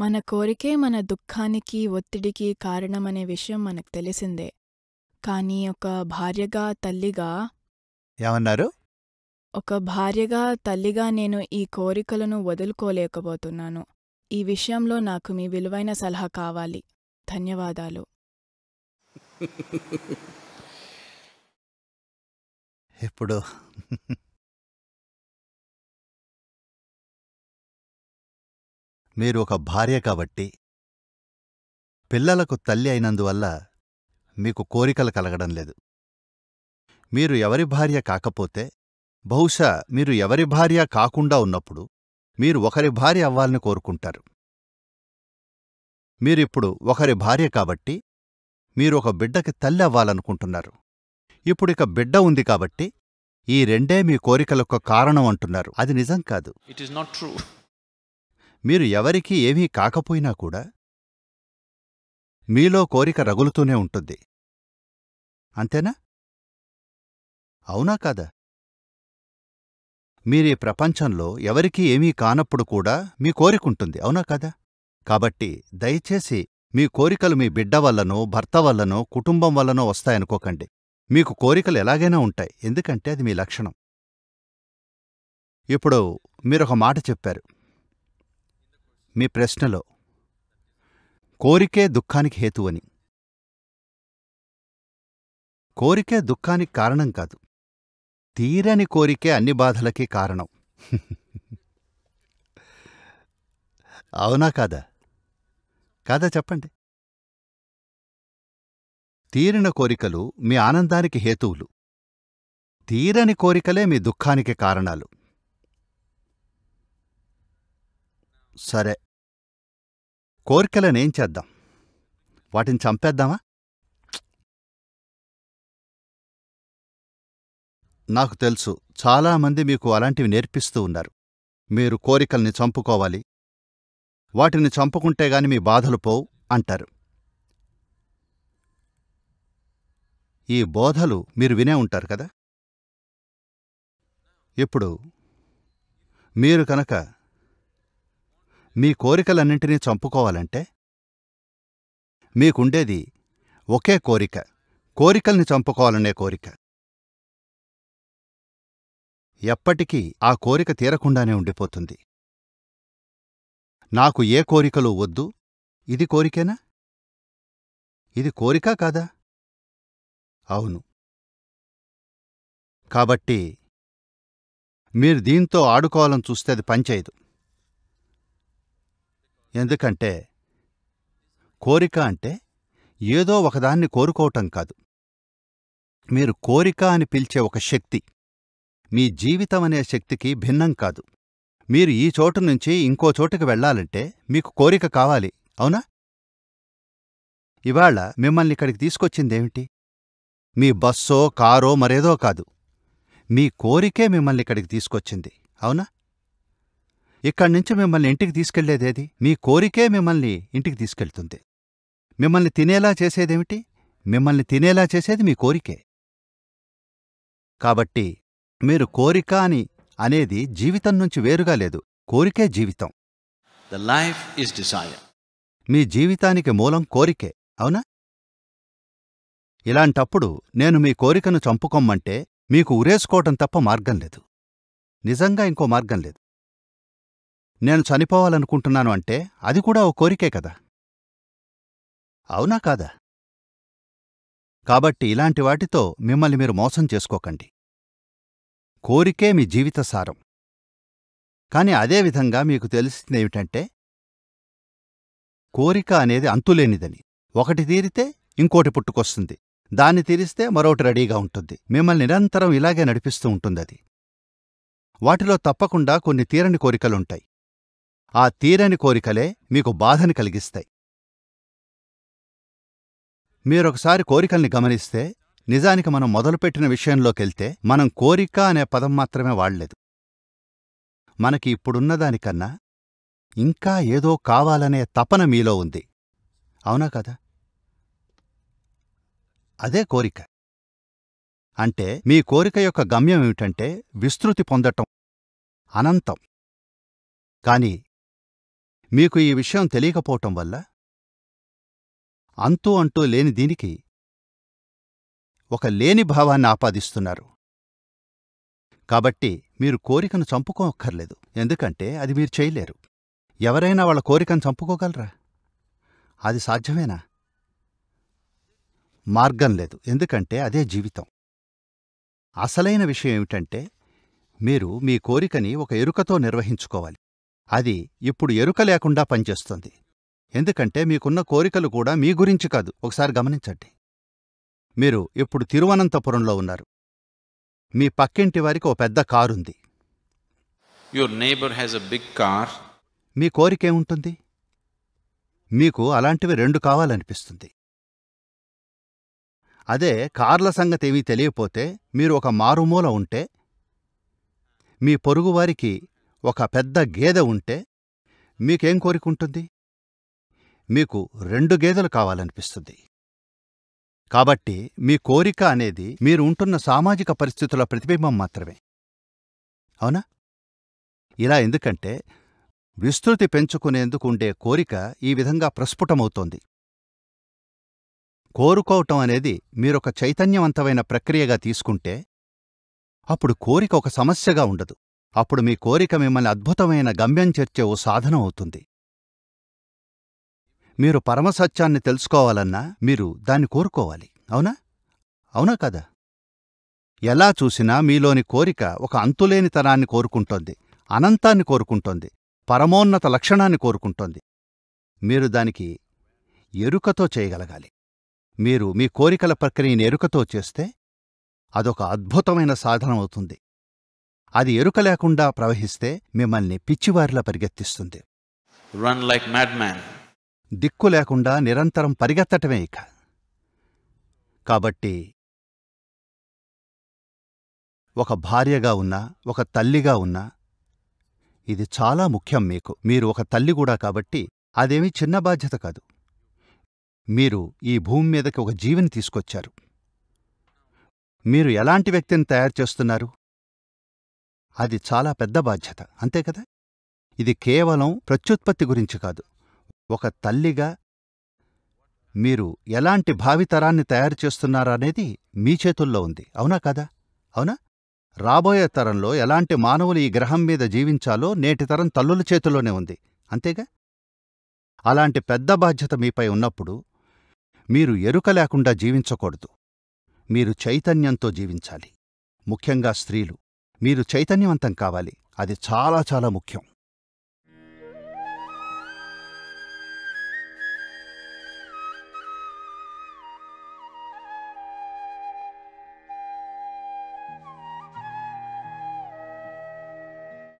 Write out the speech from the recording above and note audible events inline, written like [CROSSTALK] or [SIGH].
మన కోరికే మన దుఃఖానికి ఒత్తిడికి కారణమనే విషయం మనకు తెలిసిందే కానీ ఒక భార్యగా తల్లిగా ఏమన్నారు ఒక భార్యగా తల్లిగా నేను ఈ కోరికలను వదులుకోలేకపోతున్నాను ఈ విషయంలో నాకు మీ విలువైన సలహా కావాలి ధన్యవాదాలు ఎప్పుడు మీరు ఒక భార్య కాబట్టి పిల్లలకు తల్లి అయినందువల్ల మీకు కోరికలు కలగడం లేదు మీరు ఎవరి భార్య కాకపోతే బహుశా మీరు ఎవరి భార్య కాకుండా ఉన్నప్పుడు మీరు ఒకరి భార్య అవ్వాలని కోరుకుంటారు మీరిప్పుడు ఒకరి భార్య కాబట్టి మీరు ఒక బిడ్డకి తల్లి అవ్వాలనుకుంటున్నారు ఇప్పుడిక బిడ్డ ఉంది కాబట్టి ఈ రెండే మీ కోరికలకు కారణం అంటున్నారు అది నిజం కాదు ఇట్ ఈస్ నాట్ ట్రూ మీరు ఎవరికీ ఏమీ కాకపోయినా కూడా మీలో కోరిక రగులుతూనే ఉంటుంది అంతేనా అవునా కాదా మీరీ ప్రపంచంలో ఎవరికీ ఏమీ కానప్పుడు కూడా మీ కోరికుంటుంది అవునా కాదా కాబట్టి దయచేసి మీ కోరికలు మీ బిడ్డ వల్లనో భర్త వల్లనో కుటుంబం వల్లనో వస్తాయనుకోకండి మీకు కోరికలు ఎలాగైనా ఉంటాయి ఎందుకంటే అది మీ లక్షణం ఇప్పుడు మీరొక మాట చెప్పారు మీ ప్రశ్నలో కోరికే దుఃఖానికి హేతువని కోరికే దుఃఖానికి కారణం కాదు తీరని కోరికే అన్ని బాధలకి కారణం [LAUGHS] అవునా కాదా కాదా చెప్పండి తీరిన కోరికలు మీ ఆనందానికి హేతువులు తీరని కోరికలే మీ దుఃఖానికి కారణాలు సరే కోర్కెలనేం చేద్దాం వాటిని చంపేద్దామా నాకు తెలుసు చాలామంది మీకు అలాంటివి నేర్పిస్తూ ఉన్నారు మీరు కోరికల్ని చంపుకోవాలి వాటిని చంపుకుంటే గాని మీ బాధలు పోవు అంటారు ఈ బోధలు మీరు వినే ఉంటారు కదా ఇప్పుడు మీరు కనుక మీ కోరికలన్నింటినీ చంపుకోవాలంటే మీకుండేది ఒకే కోరిక కోరికల్ని చంపుకోవాలనే కోరిక ఎప్పటికీ ఆ కోరిక తీరకుండానే ఉండిపోతుంది నాకు ఏ కోరికలు వద్దు ఇది కోరికేనా ఇది కోరిక కాదా అవును కాబట్టి మీరు దీంతో ఆడుకోవాలని చూస్తే అది పనిచేయదు ఎందుకంటే కోరిక అంటే ఏదో ఒకదాన్ని కోరుకోవటం కాదు మీరు కోరిక అని పిలిచే ఒక శక్తి మీ జీవితం అనే శక్తికి భిన్నం కాదు మీరు ఈ చోటు నుంచి ఇంకో చోటుకు వెళ్లాలంటే మీకు కోరిక కావాలి అవునా ఇవాళ మిమ్మల్ని ఇక్కడికి తీసుకొచ్చిందేమిటి మీ బస్సో కారో మరేదో కాదు మీ కోరికే మిమ్మల్ని ఇక్కడికి తీసుకొచ్చింది అవునా ఇక్కడి నుంచి మిమ్మల్ని ఇంటికి తీసుకెళ్లేదేది మీ కోరికే మిమ్మల్ని ఇంటికి తీసుకెళ్తుంది మిమ్మల్ని తినేలా చేసేదేమిటి మిమ్మల్ని తినేలా చేసేది మీ కోరికే కాబట్టి మీరు కోరిక అని అనేది జీవితం నుంచి వేరుగా లేదు కోరికే జీవితం ద లైఫ్ ఇస్ డిసైర్ మీ జీవితానికి మూలం కోరికే అవునా ఇలాంటప్పుడు నేను మీ కోరికను చంపుకోమ్మంటే మీకు ఉరేసుకోవటం తప్ప మార్గం లేదు నిజంగా ఇంకో మార్గం లేదు నేను చనిపోవాలనుకుంటున్నాను అంటే అది కూడా ఓ కోరికే కదా అవునా కాదా కాబట్టి ఇలాంటి వాటితో మిమ్మల్ని మీరు మోసం చేసుకోకండి కోరికే మీ జీవిత సారం కాని అదేవిధంగా మీకు తెలిసిందేమిటంటే కోరిక అనేది అంతులేనిదని ఒకటి తీరితే ఇంకోటి పుట్టుకొస్తుంది దాన్ని తీరిస్తే మరొకటి రెడీగా ఉంటుంది మిమ్మల్ని నిరంతరం ఇలాగే నడిపిస్తూ ఉంటుందది వాటిలో తప్పకుండా కొన్ని తీరని కోరికలుంటాయి ఆ తీరని కోరికలే మీకు బాధని కలిగిస్తాయి మీరొకసారి కోరికల్ని గమనిస్తే నిజానికి మనం మొదలుపెట్టిన విషయంలోకెళ్తే మనం కోరిక అనే పదం మాత్రమే వాడలేదు మనకి ఇప్పుడున్నదానికన్నా ఇంకా ఏదో కావాలనే తపన మీలో ఉంది అవునా కదా అదే కోరిక అంటే మీ కోరిక యొక్క గమ్యం ఏమిటంటే విస్తృతి పొందటం అనంతం కాని మీకు ఈ విషయం తెలియకపోవటం వల్ల అంతూ అంటూ లేని దీనికి ఒక లేని భావాన్ని ఆపాదిస్తున్నారు కాబట్టి మీరు కోరికను చంపుకోక్కర్లేదు ఎందుకంటే అది మీరు చేయలేరు ఎవరైనా వాళ్ళ కోరికను చంపుకోగలరా అది సాధ్యమేనా మార్గం లేదు ఎందుకంటే అదే జీవితం అసలైన విషయం ఏమిటంటే మీరు మీ కోరికని ఒక ఎరుకతో నిర్వహించుకోవాలి అది ఇప్పుడు ఎరుక లేకుండా పనిచేస్తుంది ఎందుకంటే మీకున్న కోరికలు కూడా మీ గురించి కాదు ఒకసారి గమనించండి మీరు ఇప్పుడు తిరువనంతపురంలో ఉన్నారు మీ పక్కింటి వారికి ఓ పెద్ద కారుంది your neighbour has a big car మీ కోరికేముంటుంది మీకు అలాంటివి రెండు కావాలనిపిస్తుంది అదే కార్ల సంగతి ఏమీ తెలియపోతే మీరు ఒక మారుమూల ఉంటే మీ పొరుగువారికి ఒక పెద్ద గేదె ఉంటే మీకేం కోరికుంటుంది మీకు రెండు గేదెలు కావాలనిపిస్తుంది కాబట్టి మీ కోరిక అనేది మీరు ఉంటున్న సామాజిక పరిస్థితుల ప్రతిబింబం మాత్రమే అవునా ఇలా ఎందుకంటే విస్తృతి పెంచుకునేందుకు ఉండే కోరిక ఈ విధంగా ప్రస్ఫుటమవుతోంది కోరుకోవటం అనేది మీరొక చైతన్యవంతమైన ప్రక్రియగా తీసుకుంటే అప్పుడు కోరిక ఒక సమస్యగా ఉండదు అప్పుడు మీ కోరిక మిమ్మల్ని అద్భుతమైన గమ్యం చేర్చే ఓ సాధనం అవుతుంది మీరు పరమసత్యాన్ని తెలుసుకోవాలన్నా మీరు దాన్ని కోరుకోవాలి అవునా అవునా కదా ఎలా చూసినా మీలోని కోరిక ఒక అంతులేనితనాన్ని కోరుకుంటోంది అనంతాన్ని కోరుకుంటోంది పరమోన్నత లక్షణాన్ని కోరుకుంటోంది మీరు దానికి ఎరుకతో చేయగలగాలి మీరు మీ కోరికల ప్రక్రియని ఎరుకతో చేస్తే అదొక అద్భుతమైన సాధనమవుతుంది అది ఎరుక లేకుండా ప్రవహిస్తే మిమ్మల్ని పిచ్చివారిలా పరిగెత్తిస్తుంది రన్ లైక్ మ్యాడ్ మ్యాన్ దిక్కు లేకుండా నిరంతరం పరిగెత్తటమే ఇక కాబట్టి ఒక భార్యగా ఉన్నా ఒక తల్లిగా ఉన్నా ఇది చాలా ముఖ్యం మీకు మీరు ఒక తల్లి కూడా కాబట్టి అదేమీ చిన్న బాధ్యత కాదు మీరు ఈ భూమి మీదకి ఒక జీవిని తీసుకొచ్చారు మీరు ఎలాంటి వ్యక్తిని తయారు చేస్తున్నారు అది చాలా పెద్ద బాధ్యత అంతే కదా ఇది కేవలం ప్రత్యుత్పత్తి గురించి కాదు ఒక తల్లిగా మీరు ఎలాంటి భావితరాన్ని తయారు చేస్తున్నారనేది మీ చేతుల్లో ఉంది అవునా కదా అవునా రాబోయే తరంలో ఎలాంటి మానవులు ఈ గ్రహం మీద జీవించాలో నేటి తరం తల్లుల చేతుల్లోనే ఉంది అంతేగా అలాంటి పెద్ద బాధ్యత మీపై ఉన్నప్పుడు మీరు ఎరుక లేకుండా జీవించకూడదు మీరు చైతన్యంతో జీవించాలి ముఖ్యంగా స్త్రీలు మీరు చైతన్యవంతం కావాలి అది చాలా చాలా ముఖ్యం